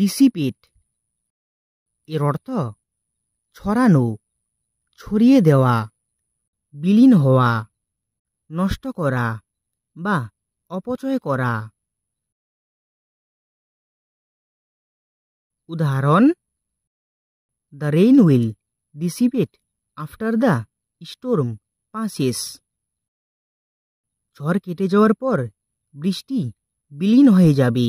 ডিসিপিট এর অর্থ ছড়ানো ছড়িয়ে দেওয়া বিলীন হওয়া নষ্ট করা বা অপচয় করা উদাহরণ the rain will dissipate after the storm passes ঝড় কেটে যাওয়ার পর বৃষ্টি বিলীন হয়ে যাবে